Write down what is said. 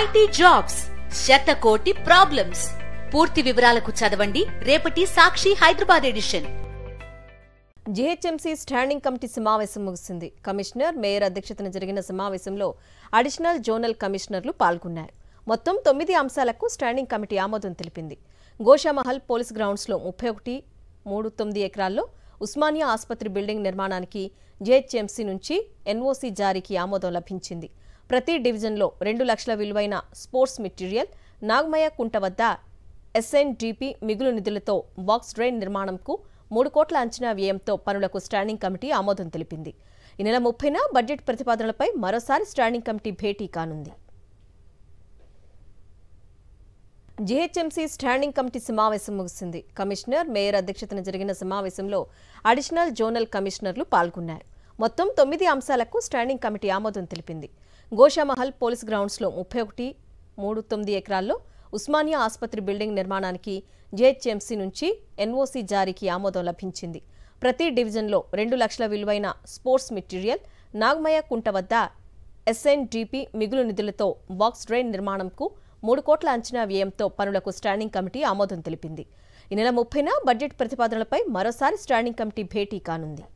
IT jobs శతకోటి problems పూర్తి వివరాలకు చదవండి రేపటి Sakshi Hyderabad edition GHMC standing committee సమావేశం ముగిసింది కమిషనర్ మేయర్ అధ్యక్షతన జరిగిన సమావేశంలో అడిషనల్ జోనల్ కమిషనర్లు పాల్గొన్నారు మొత్తం తొమ్మిది అంశాలకు స్టాండింగ్ కమిటీ ఆమోదం తెలిపింది గోషామహల్ పోలీస్ గ్రౌండ్స్లో ముప్పై ఒకటి మూడు తొమ్మిది ఎకరాల్లో ఉస్మానియా ఆసుపత్రి బిల్డింగ్ నిర్మాణానికి జేహెచ్ఎంసీ నుంచి ఎన్ఓసీ జారీకి ఆమోదం లభించింది ప్రతి డివిజన్లో రెండు లక్షల విలువైన స్పోర్ట్స్ మెటీరియల్ నాగమయ్య కుంట వద్ద ఎస్ఎన్డిపి మిగులు నిధులతో బాక్స్ డ్రైన్ నిర్మాణంకు మూడు కోట్ల అంచనా వ్యయంతో పనులకు స్టాండింగ్ కమిటీ ఆమోదం తెలిపింది ఈ నెల ముప్పైన బడ్జెట్ ప్రతిపాదనలపై మరోసారి స్టాండింగ్ కమిటీ భేటీ కానుంది జీహెచ్ఎంసీ స్టాండింగ్ కమిటీ సమావేశం ముగిసింది కమిషనర్ మేయర్ అధ్యక్షతన జరిగిన సమావేశంలో అడిషనల్ జోనల్ కమిషనర్లు పాల్గొన్నారు మొత్తం తొమ్మిది అంశాలకు స్టాండింగ్ కమిటీ ఆమోదం తెలిపింది గోషామహల్ పోలీస్ గ్రౌండ్స్లో ముప్పై ఒకటి మూడు తొమ్మిది ఎకరాల్లో ఉస్మానియా ఆసుపత్రి బిల్డింగ్ నిర్మాణానికి జేహెచ్ఎంసీ నుంచి ఎన్ఓసీ జారీకి ఆమోదం లభించింది ప్రతి డివిజన్లో రెండు లక్షల విలువైన స్పోర్ట్స్ మెటీరియల్ నాగమయ కుంట వద్ద ఎస్ఎన్డిపి మిగులు నిధులతో బాక్స్ డ్రైన్ నిర్మాణంకు మూడు కోట్ల అంచనా వ్యయంతో పనులకు స్టాండింగ్ కమిటీ ఆమోదం తెలిపింది ఈ నెల ముప్పైన బడ్జెట్ ప్రతిపాదనలపై మరోసారి స్టాండింగ్ కమిటీ భేటీ కానుంది